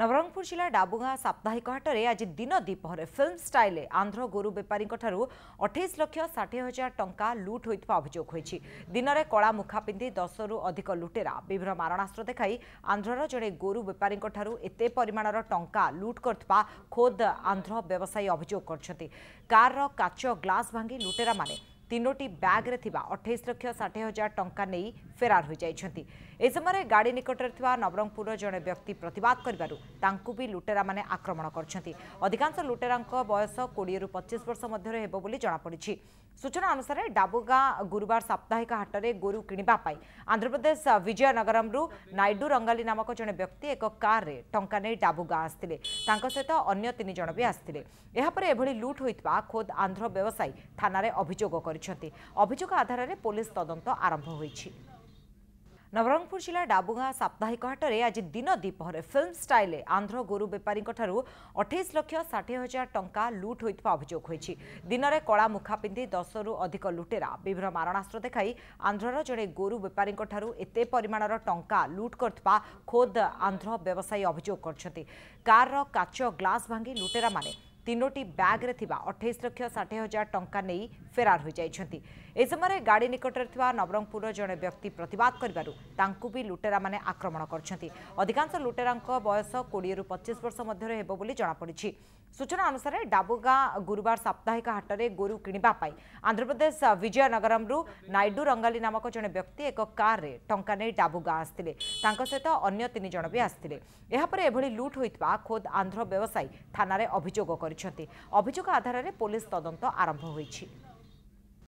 ନବରଙ୍ଗପୁର ଜିଲ୍ଲା ଡାବୁଗାଁ ସାପ୍ତାହିକ ହାଟରେ ଆଜି ଦିନ ଦ୍ୱିପହରେ ଫିଲ୍ମ ଷ୍ଟାଇଲ୍ରେ ଆନ୍ଧ୍ର ଗୋରୁ ବେପାରୀଙ୍କଠାରୁ ଅଠେଇଶ ଲକ୍ଷ ଷାଠିଏ ହଜାର ଟଙ୍କା ଲୁଟ୍ ହୋଇଥିବା ଅଭିଯୋଗ ହୋଇଛି ଦିନରେ କଳା ମୁଖା ପିନ୍ଧି ଦଶରୁ ଅଧିକ ଲୁଟେରା ବିଭିନ୍ନ ମାରଣାସ୍ତ୍ର ଦେଖାଇ ଆନ୍ଧ୍ରର ଜଣେ ଗୋରୁ ବେପାରୀଙ୍କଠାରୁ ଏତେ ପରିମାଣର ଟଙ୍କା ଲୁଟ୍ କରିଥିବା ଖୋଦ୍ ଆନ୍ଧ୍ର ବ୍ୟବସାୟୀ ଅଭିଯୋଗ କରିଛନ୍ତି କାର୍ର କାଚ ଗ୍ଲାସ୍ ଭାଙ୍ଗି ଲୁଟେରାମାନେ তিনোটি ব্যাগ্রে থাকা অঠাইশ লক্ষ ষাঠি হাজার টঙ্কা নেই ফেরার হয়ে যাই এই সময় গাড়ি নিকটরে থাকা নবরঙ্গপুর জনে ব্যক্তি প্রতবাদ করবার তাঁকু বি লুটেরা মানে আক্রমণ করছেন অধিকাংশ লুটেরা বয়স কোড়ি রু পঁচিশ বর্ষ মধ্যে হব বলে জনাপড়ি সূচনা অনুসারে ডাবুগাঁ গুরুবার সাপ্তাহিক হাটরে ଗୋରୁ କିଣିବା ପାଇଁ ଆନ୍ଧ୍ରପ୍ରଦେଶ ବିଜୟନଗରମରୁ ନାଇଡୁ ରଙ୍ଗାଲି ନାମକ ଜଣେ ବ୍ୟକ୍ତି ଏକ କାର୍ରେ ଟଙ୍କା ନେଇ ଡାବୁଗାଁ ଆସିଥିଲେ ତାଙ୍କ ସହିତ ଅନ୍ୟ ତିନି ଜଣ ବି ଆସିଥିଲେ ଏହାପରେ ଏଭଳି ଲୁଟ୍ ହୋଇଥିବା ଖୋଦ୍ ଆନ୍ଧ୍ର ବ୍ୟବସାୟୀ ଥାନାରେ ଅଭିଯୋଗ କରିଥିଲେ କରିଛନ୍ତି ଅଭିଯୋଗ ଆଧାରରେ ପୋଲିସ ତଦନ୍ତ ଆରମ୍ଭ ହୋଇଛି ନବରଙ୍ଗପୁର ଜିଲ୍ଲା ଡାବୁଗାଁ ସାପ୍ତାହିକ ହାଟରେ ଆଜି ଦିନ ଦ୍ୱିପହରେ ଫିଲ୍ମ ଷ୍ଟାଇଲ୍ରେ ଆନ୍ଧ୍ର ଗୋରୁ ବେପାରୀଙ୍କଠାରୁ ଅଠେଇଶ ଲକ୍ଷ ଷାଠିଏ ହଜାର ଟଙ୍କା ଲୁଟ୍ ହୋଇଥିବା ଅଭିଯୋଗ ହୋଇଛି ଦିନରେ କଳା ମୁଖା ପିନ୍ଧି ଦଶରୁ ଅଧିକ ଲୁଟେରା ବିଭିନ୍ନ ମାରଣାସ୍ତ୍ର ଦେଖାଇ ଆନ୍ଧ୍ରର ଜଣେ ଗୋରୁ ବେପାରୀଙ୍କଠାରୁ ଏତେ ପରିମାଣର ଟଙ୍କା ଲୁଟ୍ କରିଥିବା ଖୋଦ୍ ଆନ୍ଧ୍ର ବ୍ୟବସାୟୀ ଅଭିଯୋଗ କରିଛନ୍ତି କାର୍ର କାଚ ଗ୍ଲାସ୍ ଭାଙ୍ଗି ଲୁଟେରାମାନେ তিনোটি ব্যাগ্রে থাকা অঠেইশ লক্ষ ষাঠি হাজার টঙ্কা নেই ফেরার হয়ে যাই এই সময় গাড়ি নিকটরে থাকা নবরঙ্গপুর জনে ব্যক্তি প্রতবাদ করবার তাঁকু বি লুটেরা মানে আক্রমণ করছেন অধিকাংশ লুটেরা বয়স কোড়িয়ে পঁচিশ বর্ষ মধ্যে হব বলে জনাপড়ি সূচনা অনুসারে ডাবুগাঁ গুরুবার সাপ্তাহিক হাটরে ଗୋରୁ କିଣିବା ପାଇଁ ଆନ୍ଧ୍ରପ୍ରଦେଶ ବିଜୟନଗରମରୁ ନାଇଡୁ ରଙ୍ଗାଲି ନାମକ ଜଣେ ବ୍ୟକ୍ତି ଏକ କାର୍ରେ ଟଙ୍କା ନେଇ ଡାବୁଗାଁ ଆସିଥିଲେ ତାଙ୍କ ସହିତ ଅନ୍ୟ ତିନି ଜଣ ବି ଆସିଥିଲେ ଏହାପରେ ଏଭଳି ଲୁଟ୍ ହୋଇଥିବା ଖୋଦ୍ ଆନ୍ଧ୍ର ବ୍ୟବସାୟୀ ଥାନାରେ ଅଭିଯୋଗ କରିଛନ୍ତି କରିଛନ୍ତି ଅଭିଯୋଗ ଆଧାରରେ ପୋଲିସ ତଦନ୍ତ ଆରମ୍ଭ ହୋଇଛି